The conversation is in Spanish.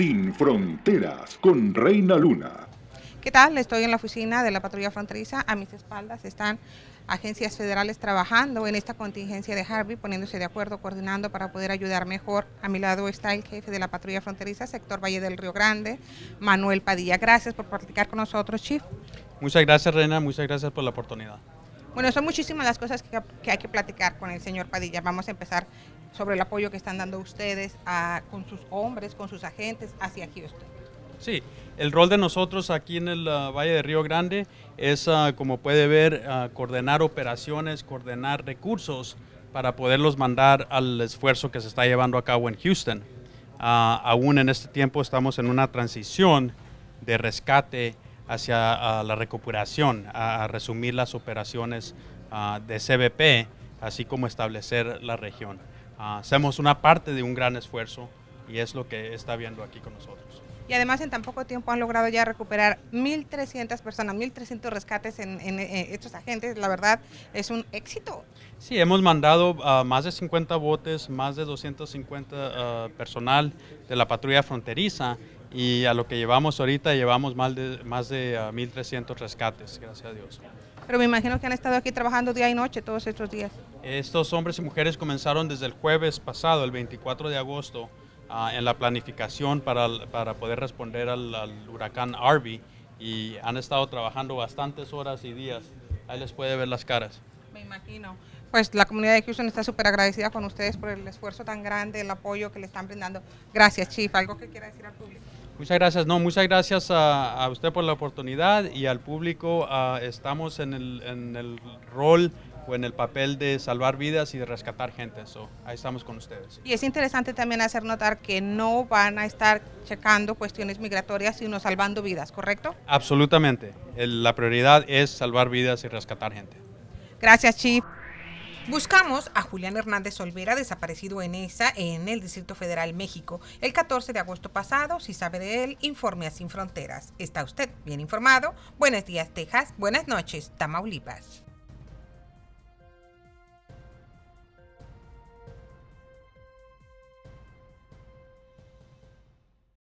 Sin Fronteras con Reina Luna. ¿Qué tal? Estoy en la oficina de la patrulla fronteriza. A mis espaldas están agencias federales trabajando en esta contingencia de Harvey, poniéndose de acuerdo, coordinando para poder ayudar mejor. A mi lado está el jefe de la patrulla fronteriza, sector Valle del Río Grande, Manuel Padilla. Gracias por platicar con nosotros, Chief. Muchas gracias, Reina. Muchas gracias por la oportunidad. Bueno, son muchísimas las cosas que, hay que platicar con el señor Padilla. Vamos a empezar sobre el apoyo que están dando ustedes con sus hombres, con sus agentes hacia Houston. Sí, el rol de nosotros aquí en el ah, Valle de Río Grande es, ah, como puede ver, ah, coordinar operaciones, coordinar recursos para poderlos mandar al esfuerzo que se está llevando a cabo en Houston. aún en este tiempo estamos en una transición de rescate hacia ah, la recuperación, a, resumir las operaciones ah, de CBP, así como establecer la región. Ah, hacemos una parte de un gran esfuerzo y es lo que está viendo aquí con nosotros. Y además en tan poco tiempo han logrado ya recuperar 1.300 personas, 1.300 rescates en, eh, estos agentes. La verdad es un éxito. Sí, hemos mandado más de 50 botes, más de 250 personal de la patrulla fronteriza y a lo que llevamos ahorita llevamos más de, más de 1.300 ah, rescates, gracias a Dios. Pero me imagino que han estado aquí trabajando día y noche todos estos días. Estos hombres y mujeres comenzaron desde el jueves pasado, el 24 de agosto, ah, en la planificación para, para poder responder al, huracán Arby. y han estado trabajando bastantes horas y días. Ahí les puede ver las caras. Me imagino. Pues la comunidad de Houston está súper agradecida con ustedes por el esfuerzo tan grande, el apoyo que le están brindando. Gracias, Chief. ¿Algo que quiera decir al público? Muchas gracias, no, muchas gracias a, usted por la oportunidad y al público. Ah, estamos en el, rol o en el papel de salvar vidas y de rescatar gente. So, ahí estamos con ustedes. Y es interesante también hacer notar que no van a estar checando cuestiones migratorias, sino salvando vidas, ¿correcto? Absolutamente. la prioridad es salvar vidas y rescatar gente. Gracias, Chief. Buscamos a Julián Hernández Olvera, desaparecido en ESA, en el Distrito Federal México, el 14 de agosto pasado. Si sabe de él, informe a Sin Fronteras. ¿Está usted bien informado? Buenos días, Texas. Buenas noches, Tamaulipas.